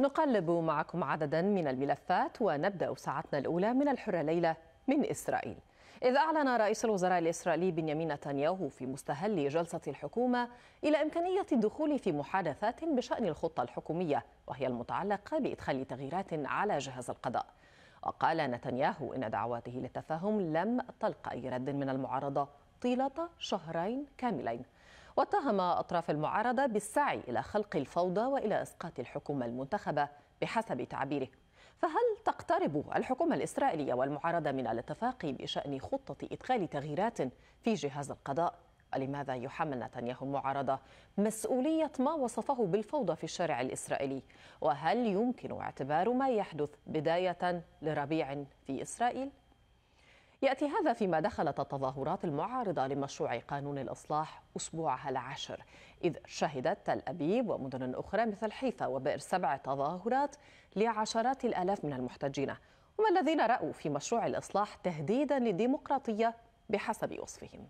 نقلب معكم عددا من الملفات ونبدأ ساعتنا الأولى من الحرة ليلة من إسرائيل إذ أعلن رئيس الوزراء الإسرائيلي بنيامين نتنياهو في مستهل جلسة الحكومة إلى إمكانية الدخول في محادثات بشأن الخطة الحكومية وهي المتعلقة بإدخال تغييرات على جهاز القضاء وقال نتنياهو إن دعواته للتفاهم لم تلقى أي رد من المعارضة طيلة شهرين كاملين واتهم أطراف المعارضة بالسعي إلى خلق الفوضى وإلى إسقاط الحكومة المنتخبة بحسب تعبيره فهل تقترب الحكومة الإسرائيلية والمعارضة من الاتفاق بشأن خطة إدخال تغييرات في جهاز القضاء؟ ولماذا يحمل نتنياهو المعارضة مسؤولية ما وصفه بالفوضى في الشارع الإسرائيلي؟ وهل يمكن اعتبار ما يحدث بداية لربيع في إسرائيل؟ يأتي هذا فيما دخلت التظاهرات المعارضة لمشروع قانون الإصلاح أسبوعها العاشر إذ شهدت تل أبيب ومدن أخرى مثل حيفا وبئر سبع تظاهرات لعشرات الآلاف من المحتجين هم الذين رأوا في مشروع الإصلاح تهديدا للديمقراطية بحسب وصفهم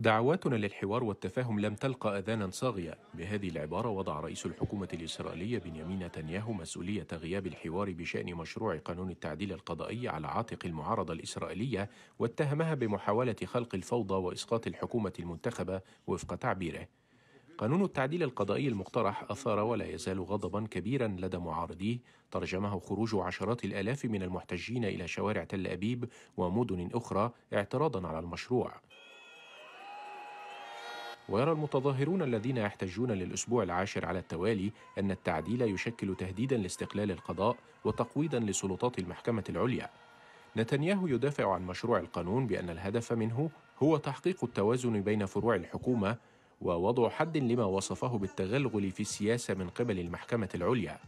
دعواتنا للحوار والتفاهم لم تلقى اذانا صاغيه بهذه العباره وضع رئيس الحكومه الاسرائيليه بنيامين نتنياهو مسؤوليه غياب الحوار بشان مشروع قانون التعديل القضائي على عاتق المعارضه الاسرائيليه واتهمها بمحاوله خلق الفوضى واسقاط الحكومه المنتخبه وفق تعبيره قانون التعديل القضائي المقترح أثار ولا يزال غضبا كبيرا لدى معارضيه ترجمه خروج عشرات الآلاف من المحتجين إلى شوارع تل أبيب ومدن أخرى اعتراضا على المشروع ويرى المتظاهرون الذين يحتجون للأسبوع العاشر على التوالي أن التعديل يشكل تهديدا لاستقلال القضاء وتقويضا لسلطات المحكمة العليا. نتنياهو يدافع عن مشروع القانون بأن الهدف منه هو تحقيق التوازن بين فروع الحكومة ووضع حد لما وصفه بالتغلغل في السياسة من قبل المحكمة العليا.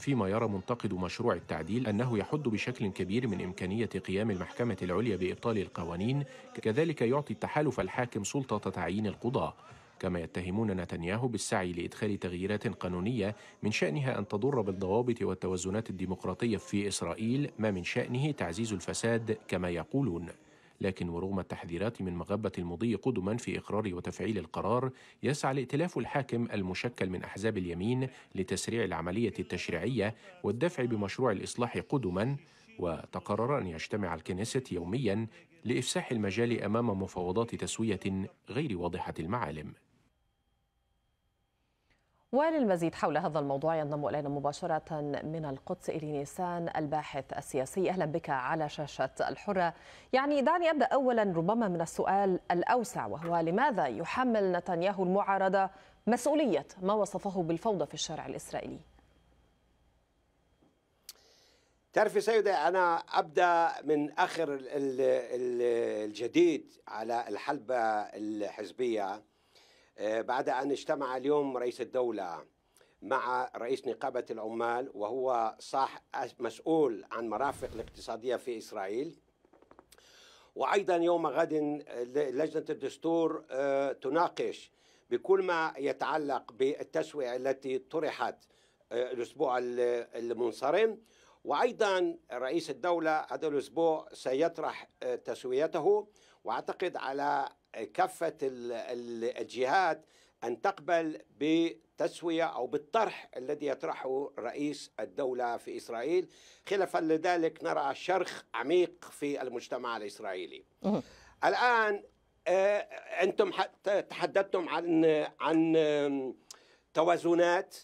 فيما يرى منتقد مشروع التعديل أنه يحد بشكل كبير من إمكانية قيام المحكمة العليا بإبطال القوانين كذلك يعطي التحالف الحاكم سلطة تعيين القضاة كما يتهمون نتنياهو بالسعي لادخال تغييرات قانونيه من شانها ان تضر بالضوابط والتوازنات الديمقراطيه في اسرائيل ما من شانه تعزيز الفساد كما يقولون لكن ورغم التحذيرات من مغبة المضي قدما في إقرار وتفعيل القرار يسعى الائتلاف الحاكم المشكل من أحزاب اليمين لتسريع العملية التشريعية والدفع بمشروع الإصلاح قدما وتقرر أن يجتمع الكنيست يوميا لإفساح المجال أمام مفاوضات تسوية غير واضحة المعالم وللمزيد حول هذا الموضوع ينضم الينا مباشره من القدس الي نيسان الباحث السياسي اهلا بك على شاشه الحره. يعني دعني ابدا اولا ربما من السؤال الاوسع وهو لماذا يحمل نتنياهو المعارضه مسؤوليه ما وصفه بالفوضى في الشارع الاسرائيلي؟ تعرفي سيدة أنا أبدأ من آخر الجديد على الحلبة الحزبية آه، بعد أن اجتمع اليوم رئيس الدولة مع رئيس نقابة العمال وهو صاح مسؤول عن مرافق الاقتصادية في إسرائيل وأيضا يوم غد لجنة الدستور آه، تناقش بكل ما يتعلق بالتسوية التي طرحت آه، الأسبوع المنصرم وأيضا رئيس الدولة هذا الأسبوع سيطرح تسويته وأعتقد على كافة الجهات أن تقبل بتسويه أو بالطرح الذي يطرحه رئيس الدولة في إسرائيل خلافا لذلك نرى شرخ عميق في المجتمع الإسرائيلي الآن آه، أنتم تحدثتم عن عن توازنات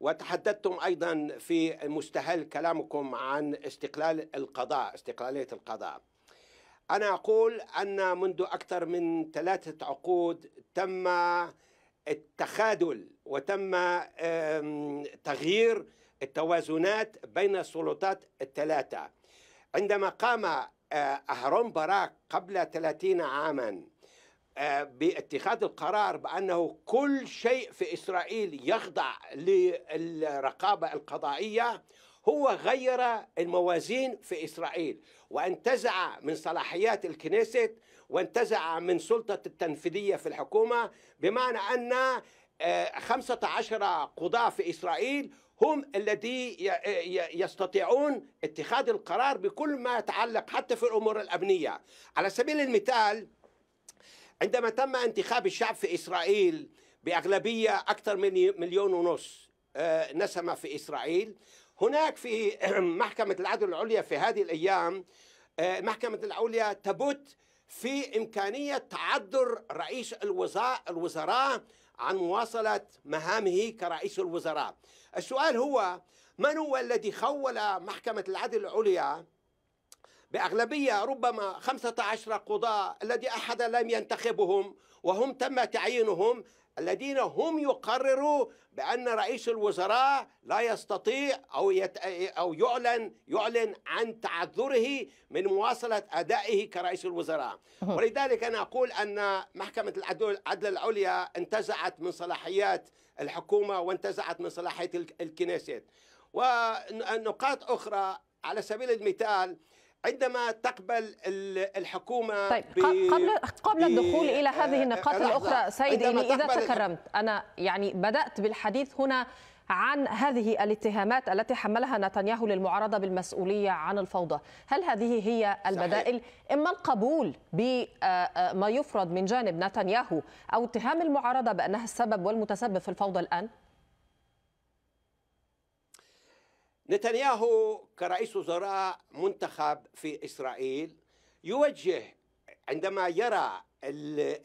وتحدثتم أيضا في مستهل كلامكم عن استقلال القضاء استقلالية القضاء أنا أقول أن منذ أكثر من ثلاثة عقود تم التخاذل وتم تغيير التوازنات بين السلطات الثلاثة عندما قام آه، أهرون باراك قبل 30 عاما آه، باتخاذ القرار بأنه كل شيء في إسرائيل يخضع للرقابة القضائية هو غير الموازين في إسرائيل وانتزع من صلاحيات الكنيسة وانتزع من سلطة التنفيذية في الحكومة بمعنى أن 15 آه، قضاة في إسرائيل هم الذي آه، يستطيعون اتخاذ القرار بكل ما يتعلق حتى في الأمور الأمنية على سبيل المثال عندما تم انتخاب الشعب في إسرائيل بأغلبية أكثر من مليون ونص آه، نسمة في إسرائيل هناك في محكمة العدل العليا في هذه الأيام آه، محكمة العليا تبت في إمكانية تعذر رئيس الوزراء عن مواصلة مهامه كرئيس الوزراء السؤال هو من هو الذي خول محكمة العدل العليا بأغلبية ربما 15 قضاة الذي أحد لم ينتخبهم وهم تم تعيينهم الذين هم يقرروا بأن رئيس الوزراء لا يستطيع أو, يت... أو يعلن يعلن عن تعذره من مواصلة أدائه كرئيس الوزراء ولذلك أنا أقول أن محكمة العدل العليا انتزعت من صلاحيات الحكومة وانتزعت من صلاحية الكنيست ونقاط أخرى على سبيل المثال عندما تقبل الحكومه طيب قبل قبل الدخول الى هذه آه، النقاط آه، الاخرى سيد اذا تكرمت انا يعني بدات بالحديث هنا عن هذه الاتهامات التي حملها نتنياهو للمعارضة بالمسؤولية عن الفوضى هل هذه هي البدائل صحيح. إما القبول بما آه، يفرض من جانب نتنياهو أو اتهام المعارضة بأنها السبب والمتسبب في الفوضى الآن؟ نتنياهو كرئيس وزراء منتخب في إسرائيل يوجه عندما يرى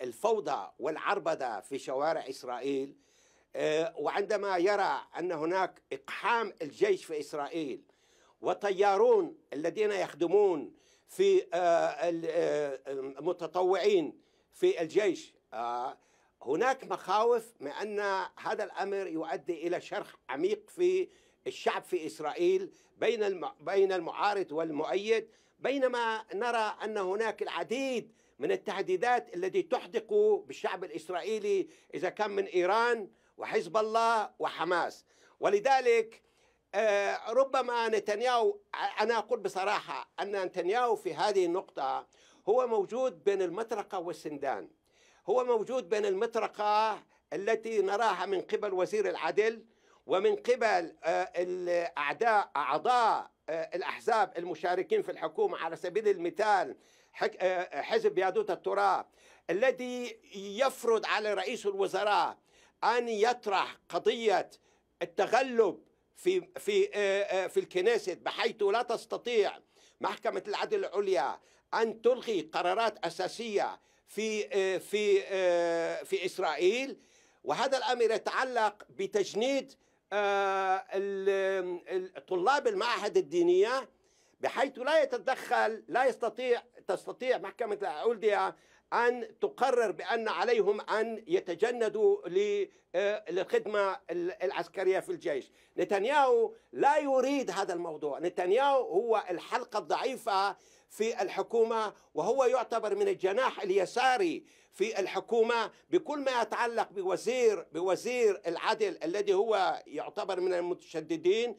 الفوضى والعربدة في شوارع إسرائيل آه، وعندما يرى أن هناك إقحام الجيش في إسرائيل وطيارون الذين يخدمون في آه، المتطوعين آه، في الجيش هناك مخاوف من أن هذا الأمر يؤدي إلى شرخ عميق في الشعب في اسرائيل بين بين المعارض والمؤيد بينما نرى ان هناك العديد من التهديدات التي تحدق بالشعب الاسرائيلي اذا كان من ايران وحزب الله وحماس ولذلك آه، ربما نتنياهو انا اقول بصراحه ان نتنياهو في هذه النقطه هو موجود بين المطرقه والسندان هو موجود بين المطرقه التي نراها من قبل وزير العدل ومن قبل آه، الأعداء أعضاء آه، الأحزاب المشاركين في الحكومة على سبيل المثال آه، حزب يادوت التراب الذي يفرض على رئيس الوزراء أن يطرح قضية التغلب في في في الكنيسة بحيث لا تستطيع محكمة العدل العليا أن تلغي قرارات أساسية في في في إسرائيل وهذا الأمر يتعلق بتجنيد آه، طلاب المعاهد الدينية بحيث لا يتدخل لا يستطيع تستطيع محكمة الأولدية أن تقرر بأن عليهم أن يتجندوا آه، للخدمة العسكرية في الجيش نتنياهو لا يريد هذا الموضوع نتنياهو هو الحلقة الضعيفة في الحكومة وهو يعتبر من الجناح اليساري في الحكومة بكل ما يتعلق بوزير بوزير العدل الذي هو يعتبر من المتشددين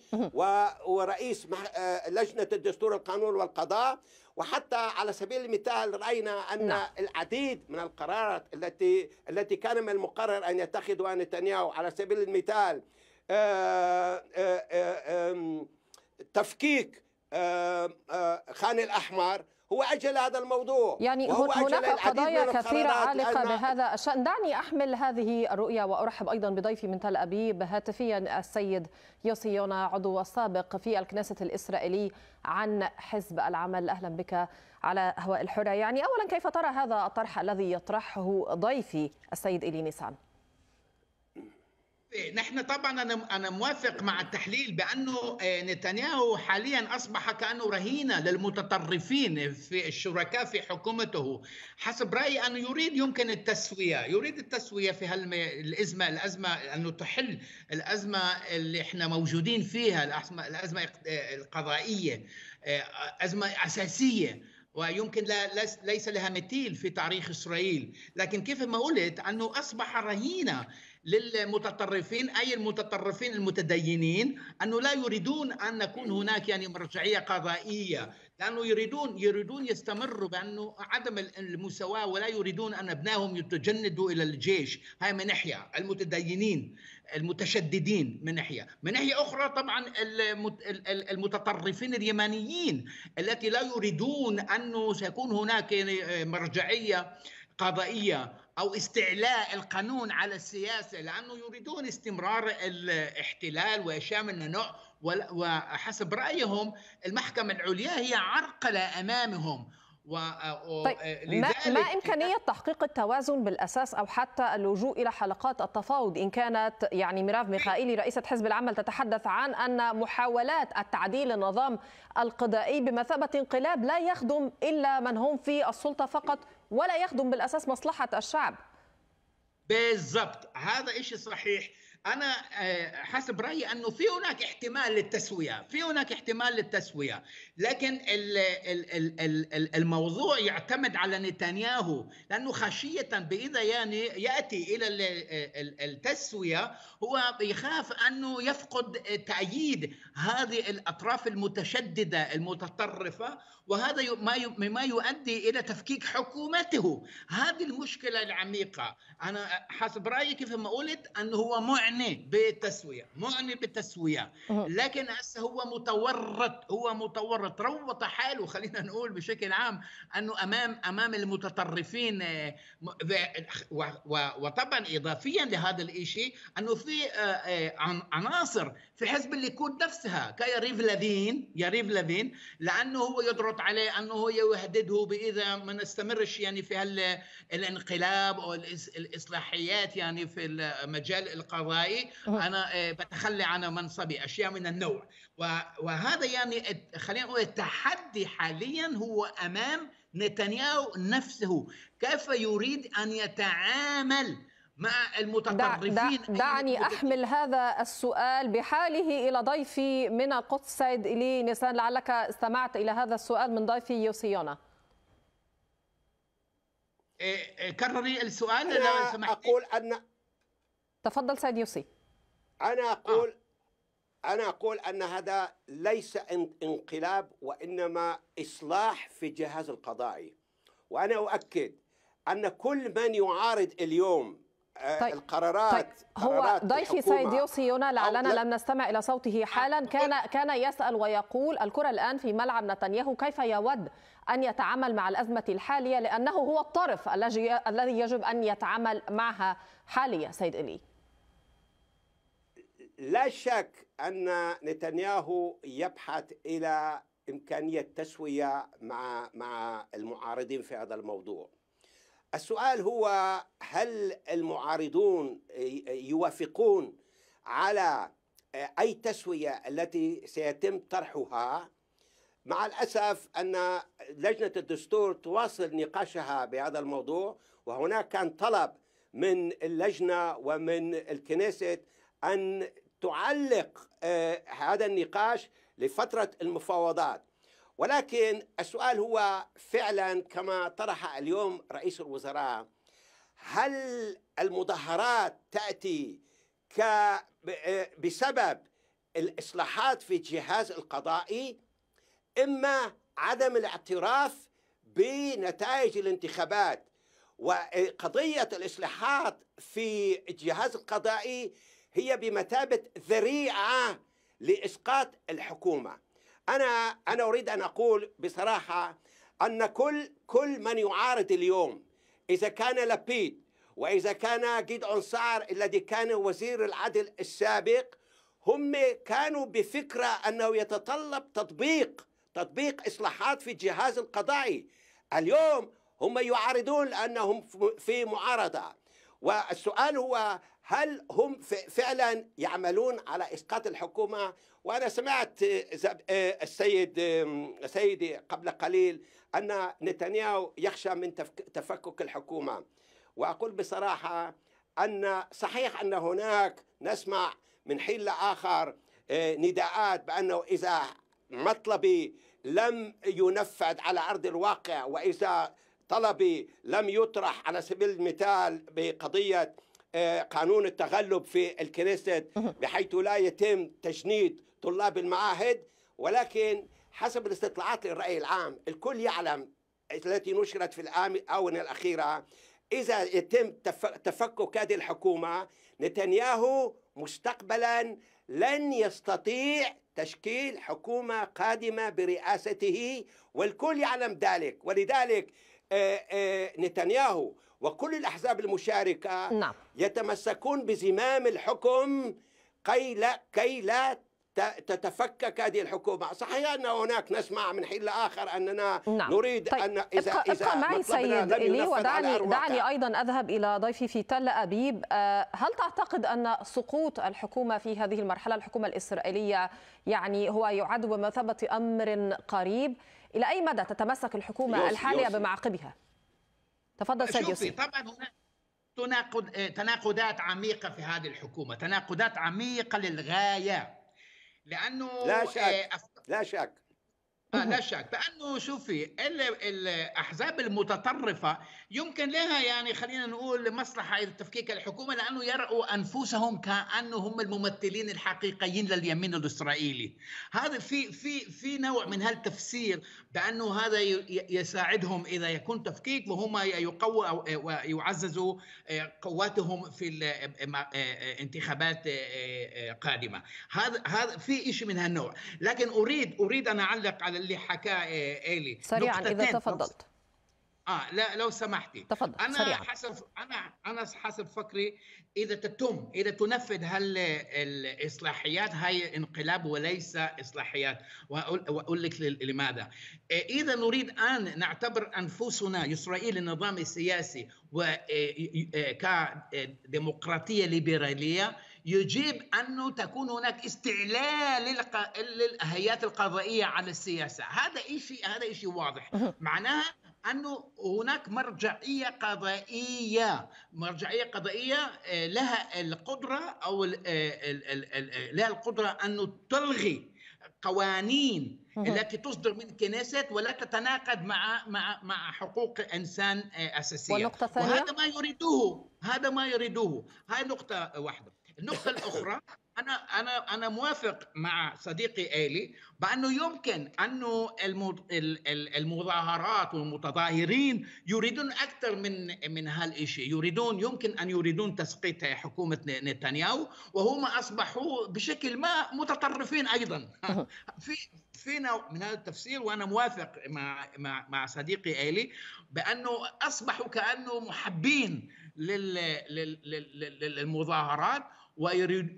ورئيس آه، لجنة الدستور القانون والقضاء وحتى على سبيل المثال رأينا أن نعم. العديد من القرارات التي التي كان من المقرر أن يتخذها نتنياهو على سبيل المثال آه، آه، تفكيك آه، آه، خان الأحمر هو أجل هذا الموضوع يعني هناك قضايا كثيرة عالقة بهذا الشأن دعني أحمل هذه الرؤية وأرحب أيضا بضيفي من تل أبيب هاتفيا السيد يوسي يونا عضو سابق في الكنيسة الإسرائيلي عن حزب العمل أهلا بك على هواء الحرة يعني أولا كيف ترى هذا الطرح الذي يطرحه ضيفي السيد إيلي نيسان نحن طبعا انا انا موافق مع التحليل بانه آه، نتنياهو حاليا اصبح كانه رهينه للمتطرفين في الشركاء في حكومته حسب رايي انه يريد يمكن التسويه يريد التسويه في الازمه الازمه انه تحل الازمه اللي احنا موجودين فيها الازمه الازمه آه، القضائيه آه، ازمه اساسيه ويمكن لا ليس لها مثيل في تاريخ اسرائيل، لكن كيف ما قلت انه اصبح رهينه للمتطرفين اي المتطرفين المتدينين انه لا يريدون ان نكون هناك يعني مرجعيه قضائيه لانه يريدون يريدون يستمروا بانه عدم المساواه ولا يريدون ان ابنائهم يتجندوا الى الجيش، هاي من ناحيه، المتدينين المتشددين من ناحيه، من ناحيه اخرى طبعا المتطرفين اليمنيين التي لا يريدون انه سيكون هناك آه، مرجعيه قضائيه او استعلاء القانون على السياسه لانه يريدون استمرار الاحتلال وهشام الننوع وحسب رايهم المحكمه العليا هي عرقله امامهم و... طيب ما, ما إمكانية تحقيق التوازن بالأساس أو حتى اللجوء إلى حلقات التفاوض إن كانت يعني ميراف ميخائيلي رئيسة حزب العمل تتحدث عن أن محاولات التعديل النظام القضائي بمثابة انقلاب لا يخدم إلا من هم في السلطة فقط ولا يخدم بالاساس مصلحه الشعب بالضبط هذا شيء صحيح انا آه، حسب رايي انه في هناك احتمال للتسويه في هناك احتمال للتسويه لكن الموضوع يعتمد على نتنياهو لانه خشيه باذا يعني ياتي الى آه، التسويه هو يخاف انه يفقد تأييد هذه الاطراف المتشدده المتطرفه وهذا ما يؤدي الى تفكيك حكومته هذه المشكله العميقه انا حسب رايي كيف ما قلت انه هو معني بالتسويه معني بالتسويه أه. لكن هسه هو متورط هو متورط روط حاله خلينا نقول بشكل عام انه امام امام المتطرفين آه، وطبعا اضافيا لهذا الشيء انه في آه، عناصر في حزب الليكود نفسها كيريف لافين يريف لافين لانه هو يضرب يشرط عليه انه يهدده باذا ما نستمرش يعني في الانقلاب او الاصلاحيات يعني في المجال القضائي انا آه، بتخلى عن منصبي اشياء من النوع وهذا يعني خلينا نقول التحدي حاليا هو امام نتنياهو نفسه كيف يريد ان يتعامل مع المتطرفين دعني أحمل هذا السؤال بحاله إلى ضيفي من القدس سيد إلي نسان لعلك استمعت إلى هذا السؤال من ضيفي يوسيونا إيه، إيه، كرري السؤال أنا سمحت أقول أن تفضل سيد يوسي أنا آه. أقول آه. أنا أقول أن هذا ليس انقلاب وإنما إصلاح في الجهاز القضائي وأنا أؤكد أن كل من يعارض اليوم طيب،, آه، طيب القرارات طيب هو ضيفي سيد يوسي هنا لعلنا لم نستمع الى صوته حالا كان كان يسال ويقول الكره الان في ملعب نتنياهو كيف يود ان يتعامل مع الازمه الحاليه لانه هو الطرف الذي الذي يجب ان يتعامل معها حاليا سيد الي لا شك ان نتنياهو يبحث الى امكانيه تسويه مع مع المعارضين في هذا الموضوع السؤال هو هل المعارضون يوافقون على اي تسويه التي سيتم طرحها مع الاسف ان لجنه الدستور تواصل نقاشها بهذا الموضوع وهناك كان طلب من اللجنه ومن الكنيست ان تعلق آه، هذا النقاش لفتره المفاوضات ولكن السؤال هو فعلا كما طرح اليوم رئيس الوزراء هل المظاهرات تاتي بسبب الاصلاحات في الجهاز القضائي اما عدم الاعتراف بنتائج الانتخابات وقضيه الاصلاحات في الجهاز القضائي هي بمثابه ذريعه لاسقاط الحكومه انا انا اريد ان اقول بصراحه ان كل كل من يعارض اليوم اذا كان لبيد واذا كان جيد انصار الذي كان وزير العدل السابق هم كانوا بفكره انه يتطلب تطبيق تطبيق اصلاحات في الجهاز القضائي اليوم هم يعارضون لانهم في معارضه والسؤال هو هل هم فعلا يعملون على اسقاط الحكومه وانا سمعت آه، آه، السيد سيدي قبل قليل ان نتنياهو يخشى من تفكك الحكومه واقول بصراحه ان صحيح ان هناك نسمع من حين لاخر آه، نداءات بانه اذا مطلبي لم ينفذ على ارض الواقع واذا طلبي لم يطرح على سبيل المثال بقضيه آه، قانون التغلب في الكنيست بحيث لا يتم تجنيد طلاب المعاهد ولكن حسب الاستطلاعات للرأي العام الكل يعلم التي نشرت في الآونة الأخيرة إذا يتم تفكك هذه الحكومة نتنياهو مستقبلا لن يستطيع تشكيل حكومة قادمة برئاسته والكل يعلم ذلك ولذلك آه، آه، نتنياهو وكل الأحزاب المشاركة نعم. يتمسكون بزمام الحكم كي لا, كي لا تتفكك هذه الحكومة صحيح أن هناك نسمع من حين لآخر أننا نعم. نريد طيب. أن إذا, ابقى إذا معي سيد إلي ودعني دعني أيضا أذهب إلى ضيفي في تل أبيب آه، هل تعتقد أن سقوط الحكومة في هذه المرحلة الحكومة الإسرائيلية يعني هو يعد بمثابة أمر قريب إلى أي مدى تتمسك الحكومة يوسف الحالية يوسف. بمعاقبها؟ تفضل سيد يوسف طبعا هناك تناقض آه، تناقضات عميقه في هذه الحكومه تناقضات عميقه للغايه لانه لا شك أف... آه، لا شك آه، لا شك لانه شوفي الاحزاب المتطرفه يمكن لها يعني خلينا نقول مصلحة تفكيك الحكومة لأنه يرأوا أنفسهم كأنه هم الممثلين الحقيقيين لليمين الإسرائيلي هذا في في في نوع من هالتفسير بأنه هذا يساعدهم إذا يكون تفكيك وهم يقووا ويعززوا آه، قواتهم في آه، آه، انتخابات قادمة هذا هذا في شيء من هالنوع لكن أريد أريد أن أعلق على اللي حكاه إيلي سريعا إذا تفضلت اه لا لو سمحتي تفضل انا سريعة. حسب انا انا حسب فكري اذا تتم اذا تنفذ هل الاصلاحيات هاي انقلاب وليس اصلاحيات واقول لك لماذا إيه، اذا نريد ان نعتبر انفسنا اسرائيل النظام السياسي إيه، إيه، كديمقراطيه ليبراليه يجيب أنه تكون هناك استعلال للهيئات القضائية على السياسة هذا إشي هذا إشي واضح معناها انه هناك مرجعيه قضائيه مرجعيه قضائيه آه، لها القدره او آه، آه، لها القدره انه تلغي قوانين التي تصدر من كنيسة ولا تتناقض مع مع مع حقوق انسان اساسيه ونقطة ثانية؟ وهذا ما يريدوه هذا ما يريدوه هاي نقطه واحده النقطه الاخرى انا انا انا موافق مع صديقي الي بانه يمكن انه المظاهرات والمتظاهرين يريدون اكثر من من هالشيء يريدون يمكن ان يريدون تسقيط حكومه نتنياهو وهم اصبحوا بشكل ما متطرفين ايضا في في نوع من هذا التفسير وانا موافق مع مع مع صديقي الي بانه اصبحوا كانه محبين للمظاهرات ويريد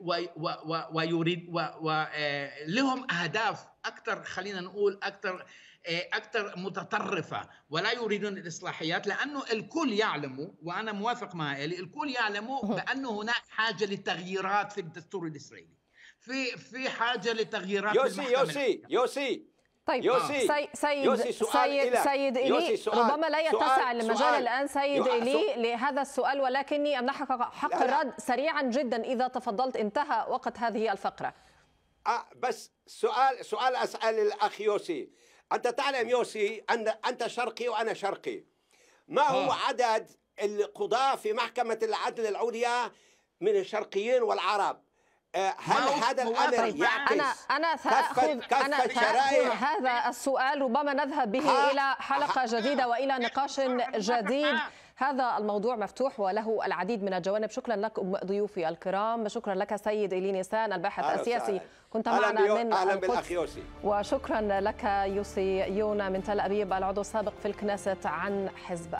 ويريد ولهم آه، اهداف اكثر خلينا نقول اكثر آه، اكثر متطرفه ولا يريدون الاصلاحيات لانه الكل يعلم وانا موافق مع الي الكل يعلم بانه هناك حاجه للتغييرات في الدستور الاسرائيلي في في حاجه لتغييرات يوسي يوسي يوسي طيب يوسي آه، سي سيد يوسي سؤال سيد إلى. سيد إلي ربما لا يتسع المجال الآن سيد إلي لهذا السؤال ولكني أمنحك حق الرد سريعا جدا إذا تفضلت انتهى وقت هذه الفقرة أه بس سؤال سؤال أسأل الأخ يوسي أنت تعلم يوسي أن أنت شرقي وأنا شرقي ما هو آه. عدد القضاة في محكمة العدل العليا من الشرقيين والعرب آه، هل هذا الامر يعكس انا انا ساخذ انا ساخذ هذا السؤال ربما نذهب به الى حلقه جديده والى نقاش جديد هذا الموضوع مفتوح وله العديد من الجوانب شكرا لك ضيوفي الكرام شكرا لك سيد إيلي نيسان الباحث السياسي كنت معنا أهلا من أهلا القدس يوسي. وشكرا لك يوسي يونا من تل أبيب العضو السابق في الكنيست عن حزب